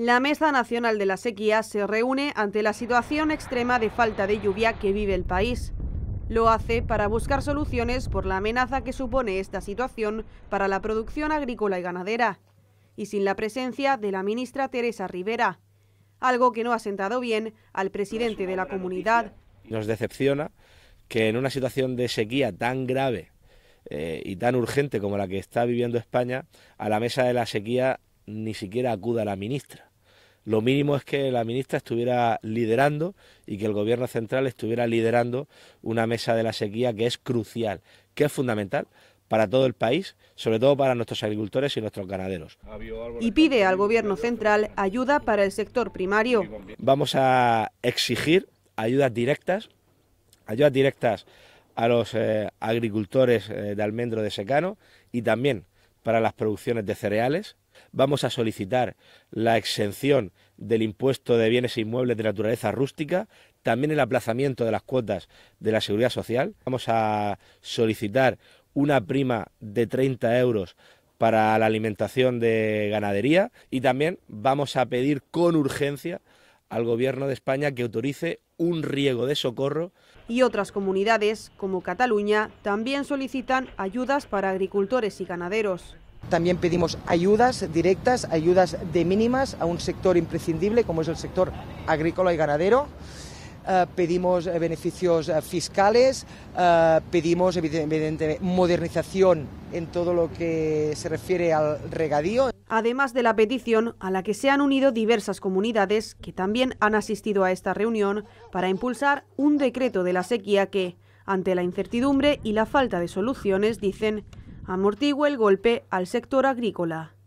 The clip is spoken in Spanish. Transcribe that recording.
La Mesa Nacional de la Sequía se reúne ante la situación extrema de falta de lluvia que vive el país. Lo hace para buscar soluciones por la amenaza que supone esta situación para la producción agrícola y ganadera, y sin la presencia de la ministra Teresa Rivera, algo que no ha sentado bien al presidente de la comunidad. Nos decepciona que en una situación de sequía tan grave eh, y tan urgente como la que está viviendo España, a la mesa de la sequía ni siquiera acuda la ministra lo mínimo es que la ministra estuviera liderando y que el gobierno central estuviera liderando una mesa de la sequía que es crucial, que es fundamental para todo el país, sobre todo para nuestros agricultores y nuestros ganaderos. Y pide al gobierno central ayuda para el sector primario. Vamos a exigir ayudas directas, ayudas directas a los eh, agricultores eh, de almendro de secano y también para las producciones de cereales, vamos a solicitar la exención del impuesto de bienes e inmuebles de naturaleza rústica, también el aplazamiento de las cuotas de la seguridad social. Vamos a solicitar una prima de 30 euros para la alimentación de ganadería y también vamos a pedir con urgencia al Gobierno de España que autorice un riego de socorro. Y otras comunidades, como Cataluña, también solicitan ayudas para agricultores y ganaderos. También pedimos ayudas directas, ayudas de mínimas a un sector imprescindible como es el sector agrícola y ganadero. Eh, pedimos eh, beneficios eh, fiscales, pedimos evidentemente modernización en todo lo que se refiere al regadío. Además de la petición a la que se han unido diversas comunidades que también han asistido a esta reunión para impulsar un decreto de la sequía que, ante la incertidumbre y la falta de soluciones, dicen amortigua el golpe al sector agrícola.